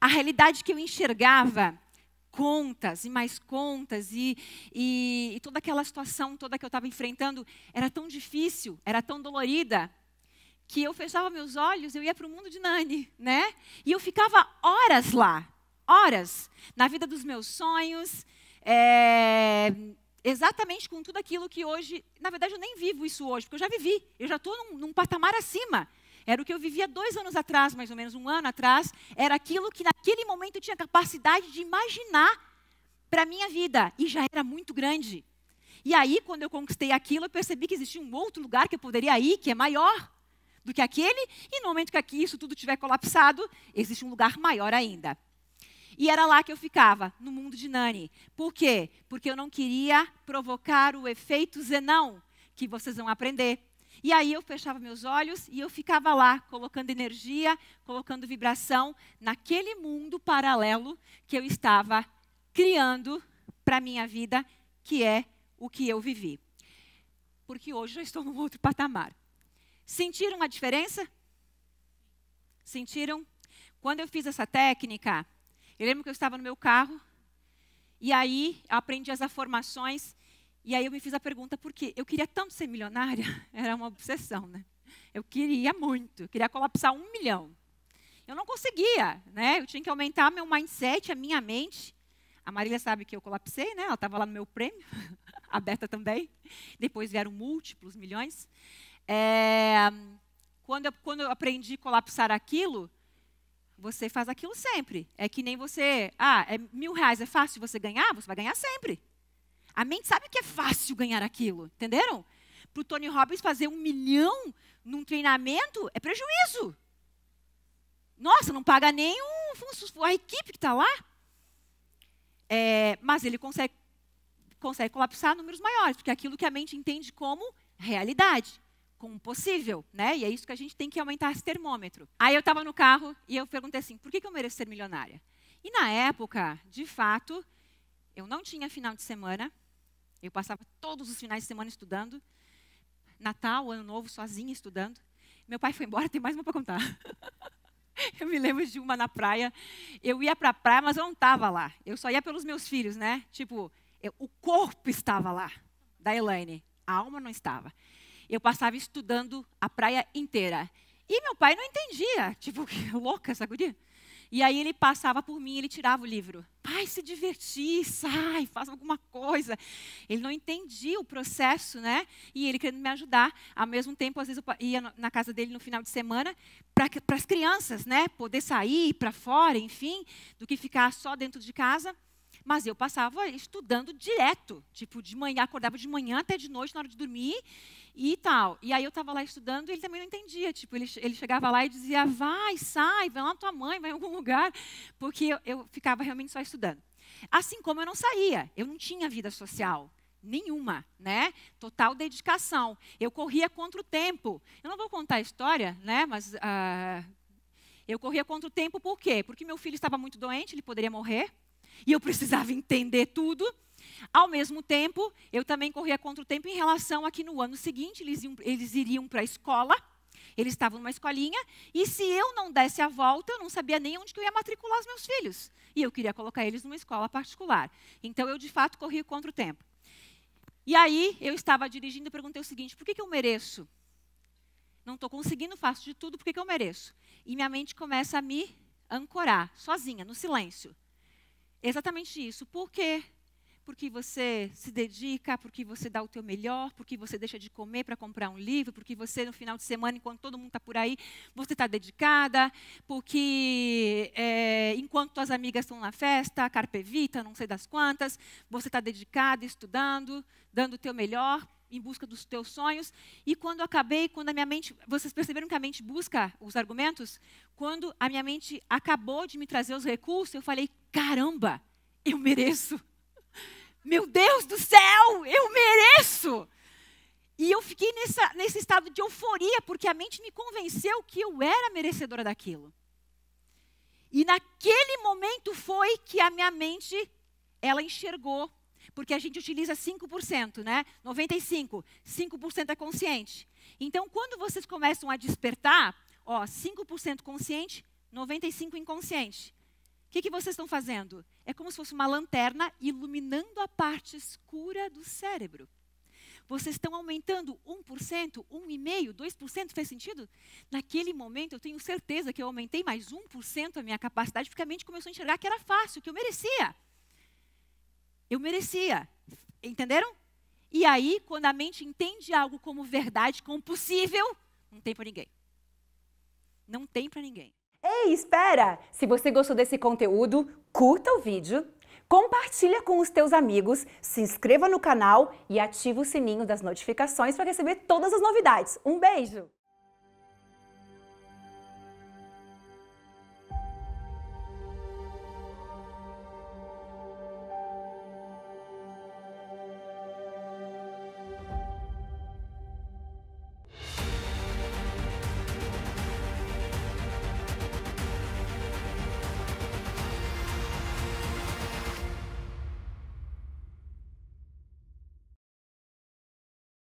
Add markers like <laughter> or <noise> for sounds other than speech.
a realidade que eu enxergava contas e mais contas e, e, e toda aquela situação toda que eu estava enfrentando era tão difícil, era tão dolorida que eu fechava meus olhos, eu ia para o mundo de Nani, né? E eu ficava horas lá, horas na vida dos meus sonhos. É, exatamente com tudo aquilo que hoje, na verdade eu nem vivo isso hoje, porque eu já vivi, eu já estou num, num patamar acima. Era o que eu vivia dois anos atrás, mais ou menos, um ano atrás. Era aquilo que naquele momento eu tinha capacidade de imaginar para a minha vida. E já era muito grande. E aí, quando eu conquistei aquilo, eu percebi que existia um outro lugar que eu poderia ir, que é maior do que aquele. E no momento que aqui isso tudo tiver colapsado, existe um lugar maior ainda. E era lá que eu ficava, no mundo de Nani. Por quê? Porque eu não queria provocar o efeito Zenão, que vocês vão aprender. E aí eu fechava meus olhos e eu ficava lá, colocando energia, colocando vibração naquele mundo paralelo que eu estava criando para a minha vida, que é o que eu vivi. Porque hoje eu estou num outro patamar. Sentiram a diferença? Sentiram? Quando eu fiz essa técnica, eu lembro que eu estava no meu carro e aí aprendi as afirmações e aí eu me fiz a pergunta por quê? Eu queria tanto ser milionária, <laughs> era uma obsessão, né? Eu queria muito, eu queria colapsar um milhão. Eu não conseguia, né? Eu tinha que aumentar meu mindset, a minha mente. A Marília sabe que eu colapsei, né? Ela estava lá no meu prêmio, <laughs> a também. Depois vieram múltiplos milhões. É, quando, eu, quando eu aprendi a colapsar aquilo, você faz aquilo sempre. É que nem você, ah, é mil reais é fácil você ganhar, você vai ganhar sempre. A mente sabe que é fácil ganhar aquilo, entenderam? Para o Tony Robbins fazer um milhão num treinamento é prejuízo. Nossa, não paga nem a equipe que está lá. É, mas ele consegue, consegue colapsar números maiores, porque é aquilo que a mente entende como realidade, como possível, né? E é isso que a gente tem que aumentar esse termômetro. Aí eu estava no carro e eu perguntei assim, por que, que eu mereço ser milionária? E na época, de fato, eu não tinha final de semana, eu passava todos os finais de semana estudando, Natal, Ano Novo, sozinha estudando. Meu pai foi embora, tem mais uma para contar. <laughs> Eu me lembro de uma na praia. Eu ia para a praia, mas eu não estava lá. Eu só ia pelos meus filhos, né? Tipo, eu, o corpo estava lá, da Elaine. A alma não estava. Eu passava estudando a praia inteira. E meu pai não entendia. Tipo, <laughs> louca essa guria. E aí ele passava por mim, ele tirava o livro. Vai se divertir, sai, faz alguma coisa. Ele não entendia o processo, né? E ele querendo me ajudar. Ao mesmo tempo, às vezes eu ia na casa dele no final de semana para as crianças, né? Poder sair para fora, enfim, do que ficar só dentro de casa. Mas eu passava estudando direto, tipo, de manhã, acordava de manhã até de noite na hora de dormir e tal. E aí eu estava lá estudando e ele também não entendia, tipo, ele, ele chegava lá e dizia, vai, sai, vai lá na tua mãe, vai em algum lugar, porque eu, eu ficava realmente só estudando. Assim como eu não saía, eu não tinha vida social, nenhuma, né? Total dedicação. Eu corria contra o tempo. Eu não vou contar a história, né? Mas uh, eu corria contra o tempo por quê? Porque meu filho estava muito doente, ele poderia morrer e eu precisava entender tudo. Ao mesmo tempo, eu também corria contra o tempo em relação a que no ano seguinte eles, iam, eles iriam para a escola, eles estavam numa escolinha, e se eu não desse a volta, eu não sabia nem onde que eu ia matricular os meus filhos. E eu queria colocar eles numa escola particular. Então, eu de fato corria contra o tempo. E aí, eu estava dirigindo e perguntei o seguinte: por que, que eu mereço? Não estou conseguindo, faço de tudo, por que, que eu mereço? E minha mente começa a me ancorar, sozinha, no silêncio. Exatamente isso. Por quê? Porque você se dedica, porque você dá o teu melhor, porque você deixa de comer para comprar um livro, porque você no final de semana, enquanto todo mundo está por aí, você está dedicada, porque é, enquanto suas amigas estão na festa, carpevita, não sei das quantas, você está dedicada, estudando, dando o teu melhor em busca dos teus sonhos. E quando acabei, quando a minha mente, vocês perceberam que a mente busca os argumentos? Quando a minha mente acabou de me trazer os recursos, eu falei: caramba, eu mereço. Meu Deus do céu, eu mereço. E eu fiquei nessa, nesse estado de euforia, porque a mente me convenceu que eu era merecedora daquilo. E naquele momento foi que a minha mente, ela enxergou porque a gente utiliza 5%, né? 95, 5% é consciente. Então, quando vocês começam a despertar, ó, 5% consciente, 95 inconsciente. O que, que vocês estão fazendo? É como se fosse uma lanterna iluminando a parte escura do cérebro vocês estão aumentando 1%, 1,5%, 2%, fez sentido? Naquele momento, eu tenho certeza que eu aumentei mais 1% a minha capacidade, porque a mente começou a enxergar que era fácil, que eu merecia. Eu merecia. Entenderam? E aí, quando a mente entende algo como verdade, como possível, não tem para ninguém. Não tem para ninguém. Ei, espera! Se você gostou desse conteúdo, curta o vídeo, compartilha com os teus amigos, se inscreva no canal e ativa o sininho das notificações para receber todas as novidades. Um beijo!